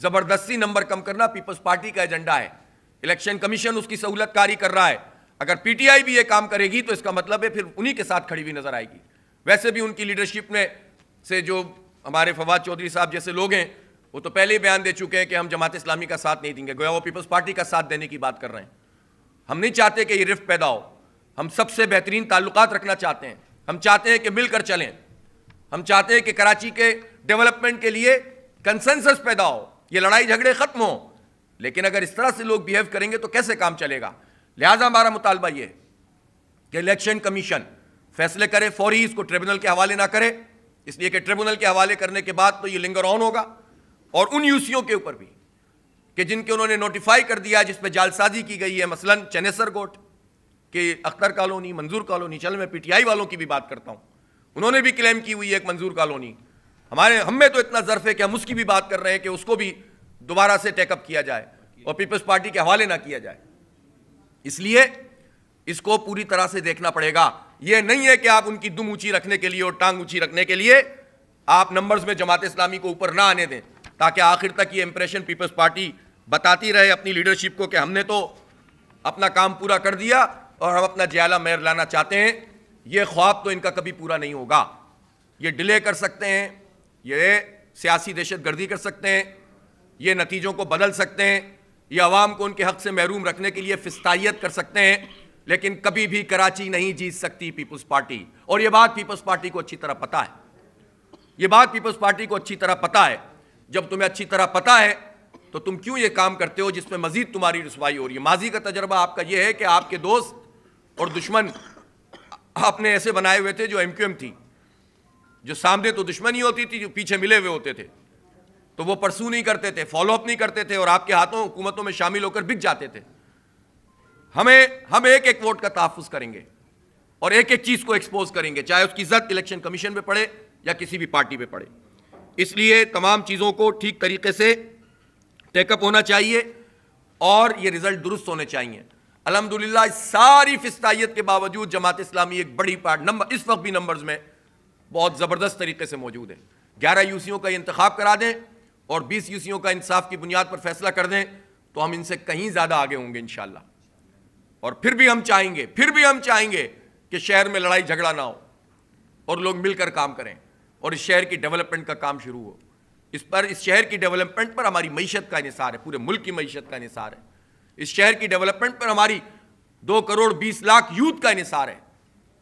जबरदस्ती नंबर कम करना पीपल्स पार्टी का एजेंडा है इलेक्शन कमीशन उसकी सहूलत कारी कर रहा है अगर पीटीआई भी ये काम करेगी तो इसका मतलब है फिर उन्हीं के साथ खड़ी हुई नजर आएगी वैसे भी उनकी लीडरशिप में से जो हमारे फवाद चौधरी साहब जैसे लोग हैं वो तो पहले ही बयान दे चुके हैं कि हम जमात इस्लामी का साथ नहीं देंगे गोया वो पीपल्स पार्टी का साथ देने की बात कर रहे हैं हम नहीं चाहते कि ये रिफ्ट पैदा हो हम सबसे बेहतरीन ताल्लुक रखना चाहते हैं हम चाहते हैं कि मिलकर चलें हम चाहते हैं कि कराची के डेवलपमेंट के लिए कंसेंसस पैदा हो ये लड़ाई झगड़े खत्म हो लेकिन अगर इस तरह से लोग बिहेव करेंगे तो कैसे काम चलेगा लिहाजा हमारा मुतालबा ये कि इलेक्शन कमीशन फैसले करे फौरी इसको ट्रिब्यूनल के हवाले ना करे इसलिए कि ट्रिब्यूनल के हवाले करने के बाद तो ये लिंगर ऑन होगा और उन यूसीओ के ऊपर भी कि जिनके उन्होंने नोटिफाई कर दिया पर जालसाजी की गई है मसलन चनेसर गोट के अख्तर कॉलोनी मंजूर कॉलोनी चल मैं पीटीआई वालों की भी बात करता हूं उन्होंने भी क्लेम की हुई है एक मंजूर कॉलोनी हमारे हमें तो इतना ज़र्फ है कि हम उसकी भी बात कर रहे हैं कि उसको भी दोबारा से टेकअप किया जाए और पीपल्स पार्टी के हवाले ना किया जाए इसलिए इसको पूरी तरह से देखना पड़ेगा यह नहीं है कि आप उनकी दुम ऊंची रखने के लिए और टांग ऊंची रखने के लिए आप नंबर्स में जमात इस्लामी को ऊपर ना आने दें ताकि आखिर तक ये इंप्रेशन पीपल्स पार्टी बताती रहे अपनी लीडरशिप को कि हमने तो अपना काम पूरा कर दिया और हम अपना जयाला मेयर लाना चाहते हैं ये ख्वाब तो इनका कभी पूरा नहीं होगा ये डिले कर सकते हैं ये सियासी दहशत गर्दी कर सकते हैं ये नतीजों को बदल सकते हैं ये आवाम को उनके हक़ से महरूम रखने के लिए फस्तायत कर सकते हैं लेकिन कभी भी कराची नहीं जीत सकती पीपल्स पार्टी और ये बात पीपल्स पार्टी को अच्छी तरह पता है ये बात पीपल्स पार्टी को अच्छी तरह पता है जब तुम्हें अच्छी तरह पता है तो तुम क्यों ये काम करते हो जिसमें मजीद तुम्हारी रसवाई हो रही है माजी का तजर्बा आपका यह है कि आपके दोस्त और दुश्मन आपने ऐसे बनाए हुए थे जो एम क्यू एम थी जो सामने तो दुश्मनी होती थी जो पीछे मिले हुए होते थे तो वो परसू नहीं करते थे फॉलोअप नहीं करते थे और आपके हाथों हुकूमतों में शामिल होकर बिक जाते थे हमें हम एक एक वोट का तहफ़ करेंगे और एक एक चीज़ को एक्सपोज करेंगे चाहे उसकी इज्जत इलेक्शन कमीशन पे पड़े या किसी भी पार्टी पे पड़े इसलिए तमाम चीज़ों को ठीक तरीके से टेकअप होना चाहिए और ये रिजल्ट दुरुस्त होने चाहिए अलहमदुल्ला सारी फस्ताइत के बावजूद जमात इस्लामी एक बड़ी पार्ट नंबर इस वक्त भी नंबर्स में बहुत ज़बरदस्त तरीके से मौजूद है ग्यारह यूसीओं का इंतखब करा दें और बीस यूसीओं का इंसाफ की बुनियाद पर फैसला कर दें तो हम इनसे कहीं ज़्यादा आगे होंगे इन और फिर भी हम चाहेंगे फिर भी हम चाहेंगे कि शहर में लड़ाई झगड़ा ना हो और लोग मिलकर काम करें और इस शहर की डेवलपमेंट का काम शुरू हो इस पर इस शहर की डेवलपमेंट पर हमारी मीशत का निसार है पूरे मुल्क की मीशत का निसार है इस शहर की डेवलपमेंट पर हमारी दो करोड़ बीस लाख यूथ का निसार है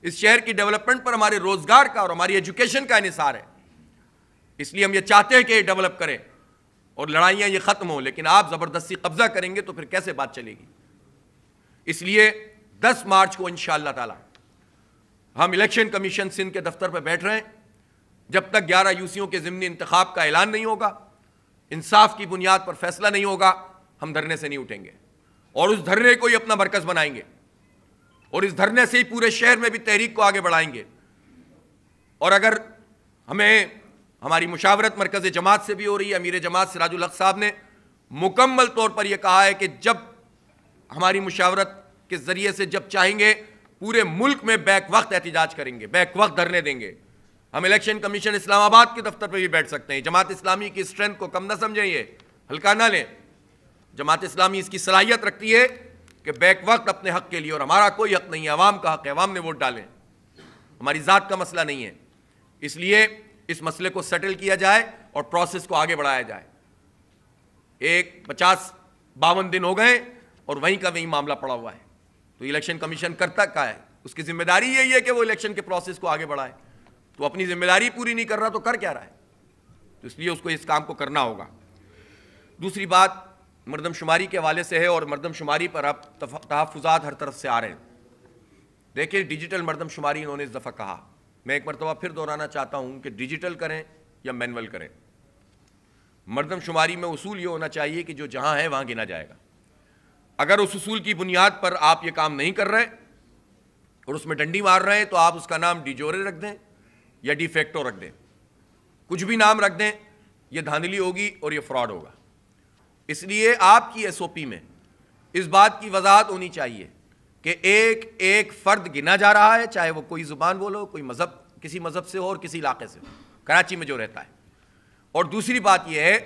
इस शहर की डेवलपमेंट पर हमारे रोजगार का और हमारी एजुकेशन का निसार है इसलिए हम ये चाहते हैं कि डेवलप करें और लड़ाइयाँ ये ख़त्म हों लेकिन आप ज़बरदस्ती कब्ज़ा करेंगे तो फिर कैसे बात चलेगी इसलिए 10 मार्च को इन ताला हम इलेक्शन कमीशन सिंध के दफ्तर पर बैठ रहे हैं जब तक 11 यूसीओं के ज़मनी इंतखब का ऐलान नहीं होगा इंसाफ की बुनियाद पर फैसला नहीं होगा हम धरने से नहीं उठेंगे और उस धरने को ही अपना मरकज़ बनाएंगे और इस धरने से ही पूरे शहर में भी तहरीक को आगे बढ़ाएंगे और अगर हमें हमारी मुशावरत मरकज़ जमात से भी हो रही है अमीर जमात सिराजुल हक साहब ने मुकम्मल तौर पर यह कहा है कि जब हमारी मुशावरत के ज़रिए से जब चाहेंगे पूरे मुल्क में बैक वक्त एहतजाज करेंगे बैक वक्त धरने देंगे हम इलेक्शन कमीशन इस्लामाबाद के दफ्तर पर भी बैठ सकते हैं जमात इस्लामी की स्ट्रेंथ को कम ना समझें ये हल्का ना लें जमात इस्लामी इसकी सलाहियत रखती है कि बैक वक्त अपने हक के लिए और हमारा कोई हक नहीं है अवाम का हक है अवाम ने वोट डालें हमारी ज़ात का मसला नहीं है इसलिए इस मसले को सेटल किया जाए और प्रोसेस को आगे बढ़ाया जाए एक पचास बावन दिन हो गए और वहीं का वहीं मामला पड़ा हुआ है तो इलेक्शन कमीशन करता का है उसकी जिम्मेदारी यही है कि वो इलेक्शन के प्रोसेस को आगे बढ़ाए तो अपनी जिम्मेदारी पूरी नहीं कर रहा तो कर क्या रहा है तो इसलिए उसको इस काम को करना होगा दूसरी बात मरदमशुमारी के हवाले से है और मरदमशुमारी पर अब तहफात हर तरफ से आ रहे हैं देखिए डिजिटल मरदमशुमारी इन्होंने इस दफ़ा कहा मैं एक मरतबा फिर दोहराना चाहता हूँ कि डिजिटल करें या मैनुअल करें मरदमशुमारी में उसूल ये होना चाहिए कि जो जहाँ है वहाँ गिना जाएगा अगर उस उसूल की बुनियाद पर आप ये काम नहीं कर रहे और उसमें डंडी मार रहे हैं तो आप उसका नाम डिजोरे रख दें या डिफेक्टो रख दें कुछ भी नाम रख दें यह धांधली होगी और यह फ्रॉड होगा इसलिए आपकी एसओपी में इस बात की वजाहत होनी चाहिए कि एक एक फर्द गिना जा रहा है चाहे वो कोई ज़ुबान बोलो कोई मज़हब किसी मज़हब से हो और किसी इलाके से हो कराची में जो रहता है और दूसरी बात यह है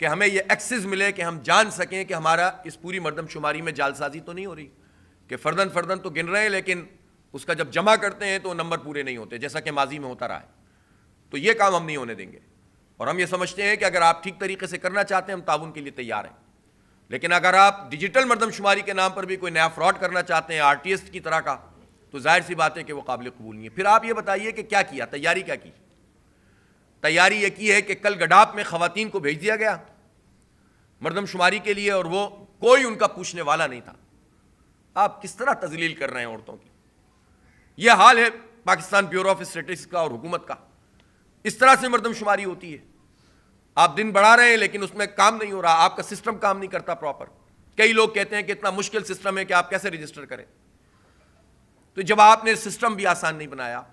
कि हमें यह एक्सेस मिले कि हम जान सकें कि हमारा इस पूरी मरदमशुमारी में जालसाजी तो नहीं हो रही कि फर्दन फर्दन तो गिन रहे हैं लेकिन उसका जब जमा करते हैं तो नंबर पूरे नहीं होते जैसा कि माजी में होता रहा है तो ये काम हम नहीं होने देंगे और हम ये समझते हैं कि अगर आप ठीक तरीके से करना चाहते हैं हम ताउन के लिए तैयार हैं लेकिन अगर आप डिजिटल मरदमशुमारी के नाम पर भी कोई नया फ्रॉड करना चाहते हैं आर्टिस्ट की तरह का तो जाहिर सी बात है कि वो काबिल कबूल नहीं है फिर आप ये बताइए कि क्या किया तैयारी क्या की तैयारी ये की है कि कल गडाप में खातन को भेज दिया गया मरदमशुमारी के लिए और वो कोई उनका पूछने वाला नहीं था आप किस तरह तजलील कर रहे हैं औरतों की यह हाल है पाकिस्तान ब्यूरो ऑफ स्टेटिक्स का और हुकूमत का इस तरह से मरदमशुमारी होती है आप दिन बढ़ा रहे हैं लेकिन उसमें काम नहीं हो रहा आपका सिस्टम काम नहीं करता प्रॉपर कई लोग कहते हैं कि इतना मुश्किल सिस्टम है कि आप कैसे रजिस्टर करें तो जब आपने सिस्टम भी आसान नहीं बनाया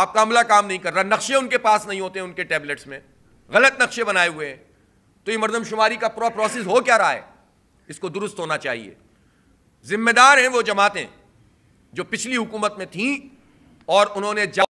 आपका अमला काम नहीं कर रहा नक्शे उनके पास नहीं होते उनके टैबलेट्स में गलत नक्शे बनाए हुए हैं तो ये मरदमशुमारी का पूरा प्रोसेस हो क्या रहा है इसको दुरुस्त होना चाहिए जिम्मेदार हैं वो जमातें जो पिछली हुकूमत में थी और उन्होंने